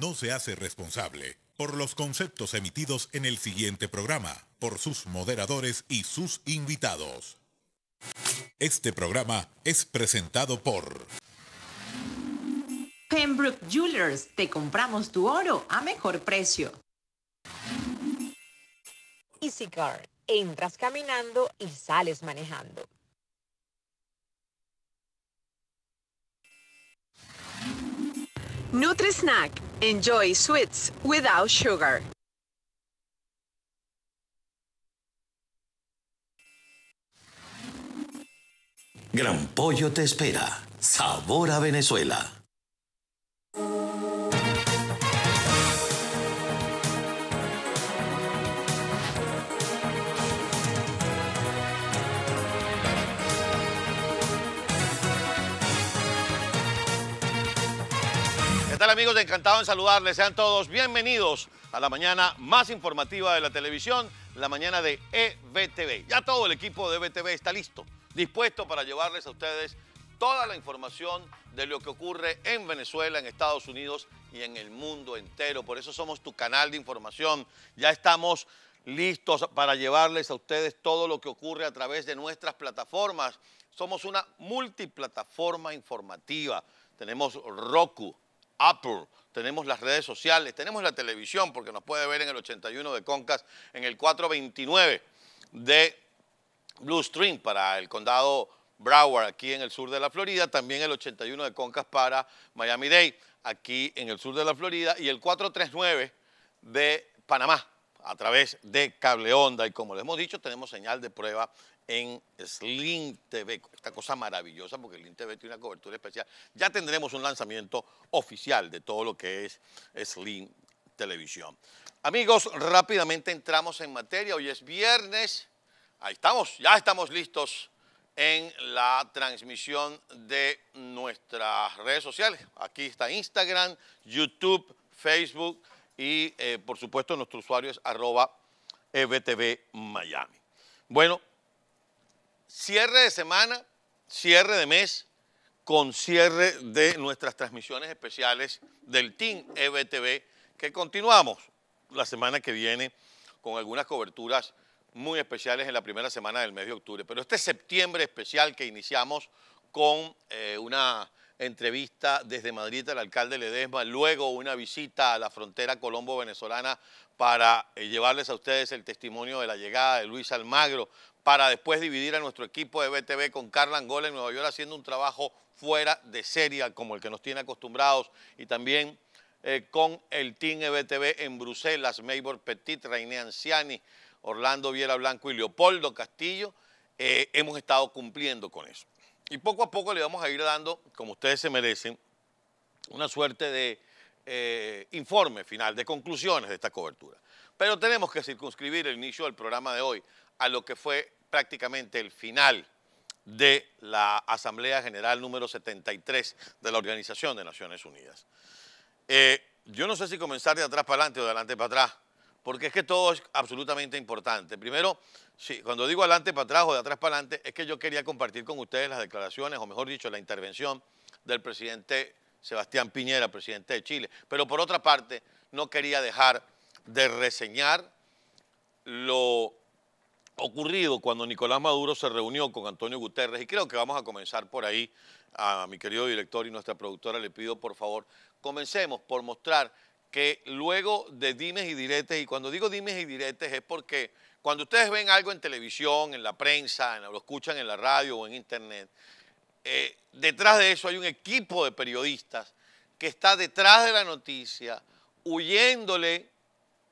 no se hace responsable por los conceptos emitidos en el siguiente programa, por sus moderadores y sus invitados. Este programa es presentado por Pembroke Jewelers. Te compramos tu oro a mejor precio. EasyCar. Entras caminando y sales manejando. Nutri Snack, Enjoy sweets without sugar. Gran Pollo te espera. Sabor a Venezuela. Hola amigos? Encantado en saludarles. Sean todos bienvenidos a la mañana más informativa de la televisión, la mañana de EBTV. Ya todo el equipo de EBTV está listo, dispuesto para llevarles a ustedes toda la información de lo que ocurre en Venezuela, en Estados Unidos y en el mundo entero. Por eso somos tu canal de información. Ya estamos listos para llevarles a ustedes todo lo que ocurre a través de nuestras plataformas. Somos una multiplataforma informativa. Tenemos Roku, Apple, tenemos las redes sociales, tenemos la televisión, porque nos puede ver en el 81 de Concas, en el 429 de Blue Stream para el condado Broward, aquí en el sur de la Florida, también el 81 de Concas para Miami-Dade, aquí en el sur de la Florida, y el 439 de Panamá, a través de Cable Onda. Y como les hemos dicho, tenemos señal de prueba en Slim TV. Esta cosa maravillosa porque Slim TV tiene una cobertura especial. Ya tendremos un lanzamiento oficial de todo lo que es Slim Televisión. Amigos, rápidamente entramos en materia. Hoy es viernes. Ahí estamos, ya estamos listos en la transmisión de nuestras redes sociales. Aquí está Instagram, YouTube, Facebook y eh, por supuesto nuestro usuario es arroba e Miami. Bueno, cierre de semana, cierre de mes, con cierre de nuestras transmisiones especiales del Team EBTV, que continuamos la semana que viene con algunas coberturas muy especiales en la primera semana del mes de octubre. Pero este septiembre especial que iniciamos con eh, una entrevista desde Madrid al alcalde Ledesma, luego una visita a la frontera colombo-venezolana para eh, llevarles a ustedes el testimonio de la llegada de Luis Almagro, para después dividir a nuestro equipo de BTV con Carla Angola en Nueva York haciendo un trabajo fuera de serie como el que nos tiene acostumbrados y también eh, con el Team EBTV en Bruselas, Maybor Petit, Reine Anciani, Orlando Viera Blanco y Leopoldo Castillo, eh, hemos estado cumpliendo con eso. Y poco a poco le vamos a ir dando, como ustedes se merecen, una suerte de eh, informe final, de conclusiones de esta cobertura. Pero tenemos que circunscribir el inicio del programa de hoy a lo que fue prácticamente el final de la Asamblea General número 73 de la Organización de Naciones Unidas. Eh, yo no sé si comenzar de atrás para adelante o de adelante para atrás porque es que todo es absolutamente importante. Primero, sí, cuando digo adelante para atrás o de atrás para adelante, es que yo quería compartir con ustedes las declaraciones, o mejor dicho, la intervención del presidente Sebastián Piñera, presidente de Chile. Pero por otra parte, no quería dejar de reseñar lo ocurrido cuando Nicolás Maduro se reunió con Antonio Guterres y creo que vamos a comenzar por ahí. A mi querido director y nuestra productora le pido por favor, comencemos por mostrar que luego de dimes y diretes, y cuando digo dimes y diretes es porque cuando ustedes ven algo en televisión, en la prensa, lo escuchan en la radio o en internet, eh, detrás de eso hay un equipo de periodistas que está detrás de la noticia, huyéndole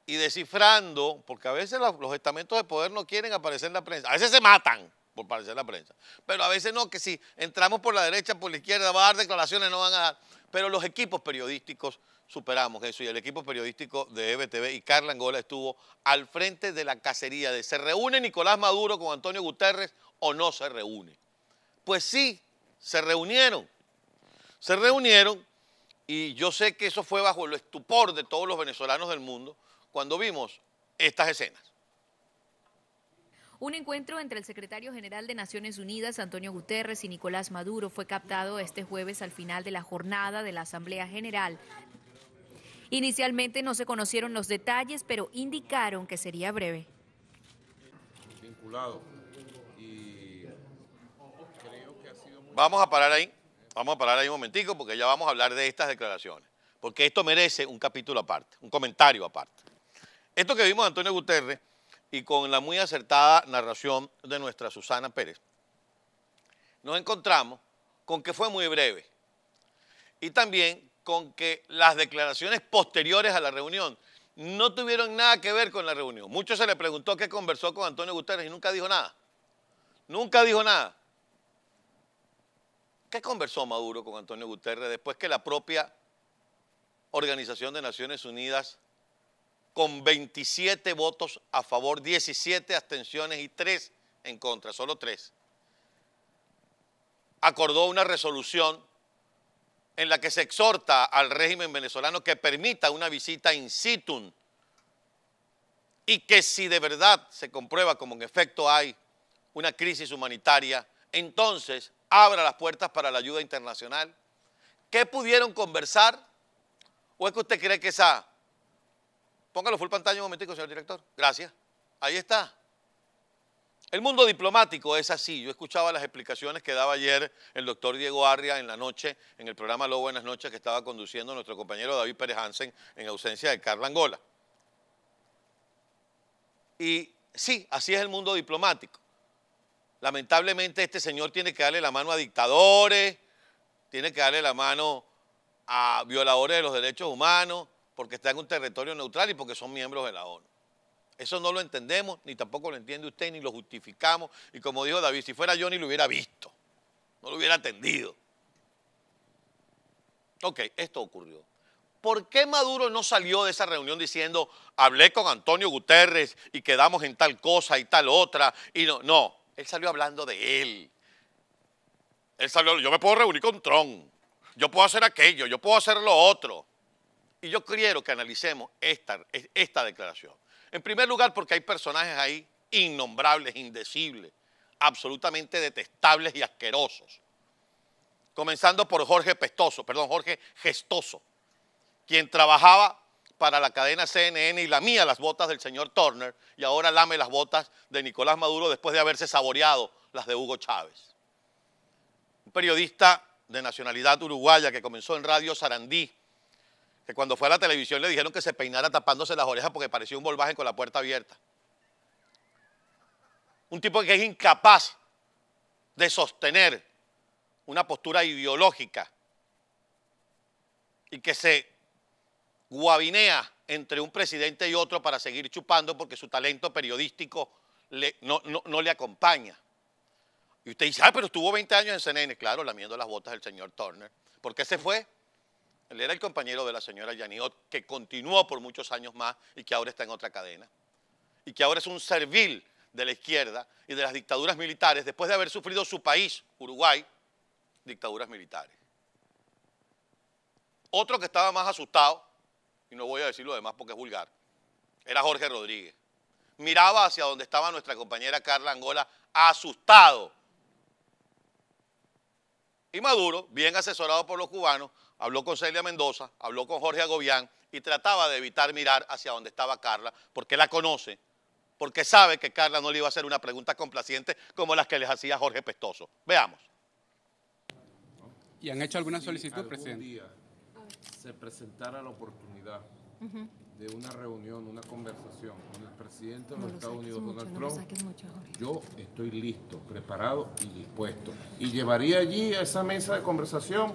y descifrando, porque a veces los estamentos de poder no quieren aparecer en la prensa, a veces se matan por aparecer en la prensa, pero a veces no, que si entramos por la derecha, por la izquierda, va a dar declaraciones, no van a dar, pero los equipos periodísticos superamos eso y el equipo periodístico de EBTV y Carla Angola estuvo al frente de la cacería de ¿se reúne Nicolás Maduro con Antonio Guterres o no se reúne? Pues sí, se reunieron. Se reunieron y yo sé que eso fue bajo el estupor de todos los venezolanos del mundo cuando vimos estas escenas. Un encuentro entre el secretario general de Naciones Unidas, Antonio Guterres, y Nicolás Maduro fue captado este jueves al final de la jornada de la Asamblea General Inicialmente no se conocieron los detalles, pero indicaron que sería breve. Vamos a parar ahí, vamos a parar ahí un momentico porque ya vamos a hablar de estas declaraciones, porque esto merece un capítulo aparte, un comentario aparte. Esto que vimos de Antonio Guterres y con la muy acertada narración de nuestra Susana Pérez, nos encontramos con que fue muy breve y también con que las declaraciones posteriores a la reunión no tuvieron nada que ver con la reunión. Mucho se le preguntó qué conversó con Antonio Guterres y nunca dijo nada. Nunca dijo nada. ¿Qué conversó Maduro con Antonio Guterres después que la propia Organización de Naciones Unidas, con 27 votos a favor, 17 abstenciones y 3 en contra, solo 3, acordó una resolución en la que se exhorta al régimen venezolano que permita una visita in situ y que si de verdad se comprueba como en efecto hay una crisis humanitaria, entonces abra las puertas para la ayuda internacional. ¿Qué pudieron conversar? ¿O es que usted cree que esa... Póngalo full pantalla un momentico, señor director. Gracias. Ahí está. El mundo diplomático es así. Yo escuchaba las explicaciones que daba ayer el doctor Diego Arria en la noche, en el programa Lo Buenas Noches que estaba conduciendo nuestro compañero David Pérez Hansen en ausencia de Carla Angola. Y sí, así es el mundo diplomático. Lamentablemente este señor tiene que darle la mano a dictadores, tiene que darle la mano a violadores de los derechos humanos, porque está en un territorio neutral y porque son miembros de la ONU. Eso no lo entendemos, ni tampoco lo entiende usted, ni lo justificamos. Y como dijo David, si fuera yo ni lo hubiera visto, no lo hubiera atendido. Ok, esto ocurrió. ¿Por qué Maduro no salió de esa reunión diciendo, hablé con Antonio Guterres y quedamos en tal cosa y tal otra? Y no, no, él salió hablando de él. Él salió, yo me puedo reunir con Trump, yo puedo hacer aquello, yo puedo hacer lo otro. Y yo quiero que analicemos esta declaración. En primer lugar, porque hay personajes ahí innombrables, indecibles, absolutamente detestables y asquerosos. Comenzando por Jorge Pestoso, perdón, Jorge Gestoso, quien trabajaba para la cadena CNN y lamía las botas del señor Turner y ahora lame las botas de Nicolás Maduro después de haberse saboreado las de Hugo Chávez. Un periodista de nacionalidad uruguaya que comenzó en Radio Sarandí que cuando fue a la televisión le dijeron que se peinara tapándose las orejas porque parecía un volvaje con la puerta abierta. Un tipo que es incapaz de sostener una postura ideológica y que se guabinea entre un presidente y otro para seguir chupando porque su talento periodístico no, no, le acompaña. Y usted dice, ah, pero estuvo 20 años en CNN. Claro, lamiendo las botas del señor Turner. ¿Por qué se fue? Él era el compañero de la señora Yaniot, que continuó por muchos años más y que ahora está en otra cadena. Y que ahora es un servil de la izquierda y de las dictaduras militares, después de haber sufrido su país, Uruguay, dictaduras militares. Otro que estaba más asustado, y no voy a decir lo demás porque es vulgar, era Jorge Rodríguez. Miraba hacia donde estaba nuestra compañera Carla Angola, asustado. Y Maduro, bien asesorado por los cubanos, habló con Celia Mendoza, habló con Jorge Agobián y trataba de evitar mirar hacia donde estaba Carla, porque la conoce, porque sabe que Carla no le iba a hacer una pregunta complaciente como las que les hacía Jorge Pestoso. Veamos. ¿Y han hecho alguna solicitud, presidente? Día se presentara la oportunidad de una reunión, una conversación con el presidente de los Estados Unidos, Donald Trump, yo estoy listo, preparado y dispuesto. Y llevaría allí a esa mesa de conversación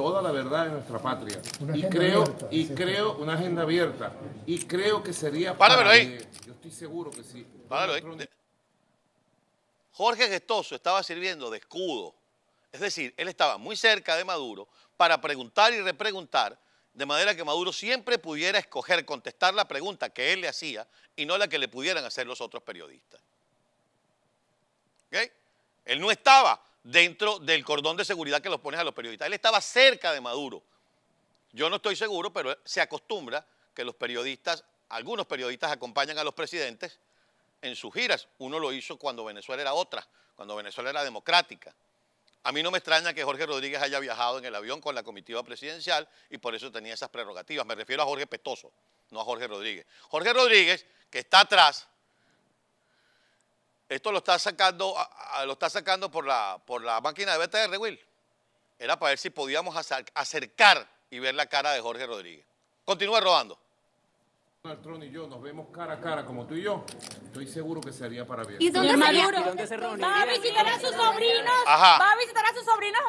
toda la verdad de nuestra patria. y creo, y creo una agenda abierta. Y creo que sería. ¡Páralo ahí. Yo estoy seguro que sí. ¡Páralo ahí. Jorge Gestoso estaba sirviendo de escudo. Es decir, él estaba muy cerca de Maduro para preguntar y repreguntar, de manera que Maduro siempre pudiera escoger contestar la pregunta que él le hacía y no la que le pudieran hacer los otros periodistas. ¿Ok? Él no estaba dentro del cordón de seguridad que los pones a los periodistas. Él estaba cerca de Maduro. Yo no estoy seguro, pero se acostumbra que los periodistas, algunos periodistas acompañan a los presidentes en sus giras. Uno lo hizo cuando Venezuela era otra, cuando Venezuela era democrática. A mí no me extraña que Jorge Rodríguez haya viajado en el avión con la comitiva presidencial y por eso tenía esas prerrogativas. Me refiero a Jorge Petoso, no a Jorge Rodríguez. Jorge Rodríguez, que está atrás, esto lo está sacando, lo está sacando por, la, por la máquina de BTR, Will. Era para ver si podíamos acercar y ver la cara de Jorge Rodríguez. Continúa rodando. Altrón y yo nos vemos cara a cara como tú y yo, estoy seguro que sería para bien. ¿Y dónde, Maduro? Va a visitar a sus sobrinos. Va a visitar a sus sobrinos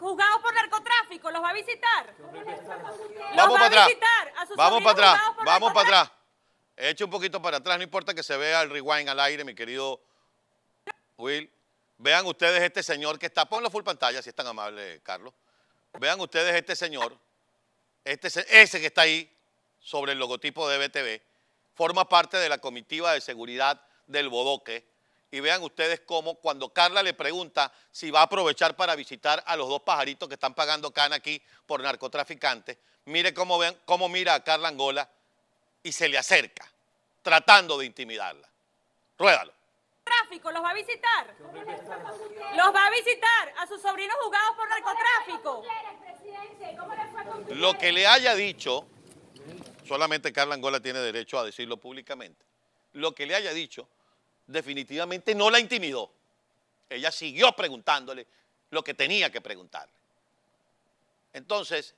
juzgados por narcotráfico. Los va a visitar. Vamos para atrás. Vamos para atrás. Vamos para atrás. Eche un poquito para atrás. No importa que se vea el rewind al aire, mi querido Will, vean ustedes este señor que está, ponlo full pantalla si es tan amable, Carlos. Vean ustedes este señor, este, ese que está ahí sobre el logotipo de BTV, forma parte de la comitiva de seguridad del Bodoque. Y vean ustedes cómo cuando Carla le pregunta si va a aprovechar para visitar a los dos pajaritos que están pagando cana aquí por narcotraficantes, mire cómo, vean cómo mira a Carla Angola y se le acerca, tratando de intimidarla. Ruédalo los va a visitar. Los va a visitar a sus sobrinos jugados por narcotráfico. Lo que le haya dicho, solamente Carla Angola tiene derecho a decirlo públicamente. Lo que le haya dicho, definitivamente no la intimidó. Ella siguió preguntándole lo que tenía que preguntarle. Entonces,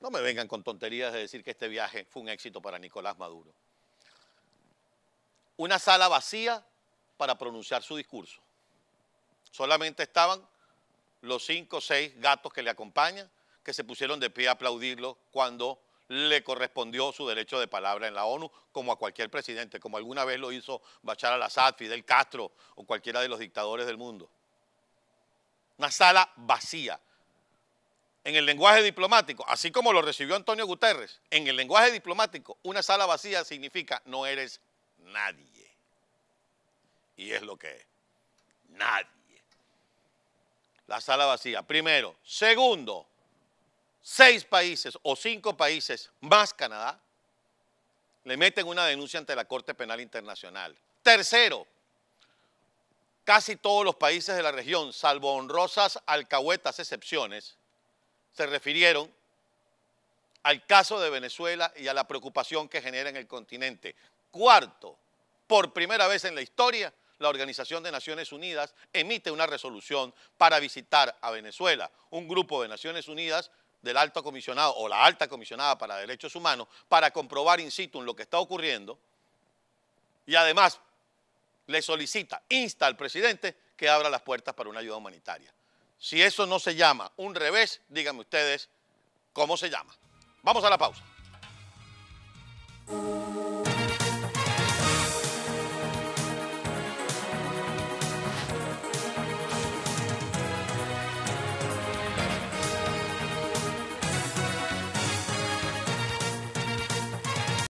no me vengan con tonterías de decir que este viaje fue un éxito para Nicolás Maduro. Una sala vacía para pronunciar su discurso. Solamente estaban los cinco o seis gatos que le acompañan, que se pusieron de pie a aplaudirlo cuando le correspondió su derecho de palabra en la ONU, como a cualquier presidente, como alguna vez lo hizo Bachar al-Assad, Fidel Castro o cualquiera de los dictadores del mundo. Una sala vacía. En el lenguaje diplomático, así como lo recibió Antonio Guterres, en el lenguaje diplomático, una sala vacía significa no eres nadie y es lo que Nadie. La sala vacía, primero. Segundo, seis países o cinco países más Canadá le meten una denuncia ante la Corte Penal Internacional. Tercero, casi todos los países de la región, salvo honrosas alcahuetas excepciones, se refirieron al caso de Venezuela y a la preocupación que genera en el continente. Cuarto, por primera vez en la historia, la Organización de Naciones Unidas emite una resolución para visitar a Venezuela. Un grupo de Naciones Unidas del alto comisionado o la alta comisionada para derechos humanos para comprobar in situ lo que está ocurriendo y además le solicita, insta al presidente que abra las puertas para una ayuda humanitaria. Si eso no se llama un revés, díganme ustedes cómo se llama. Vamos a la pausa.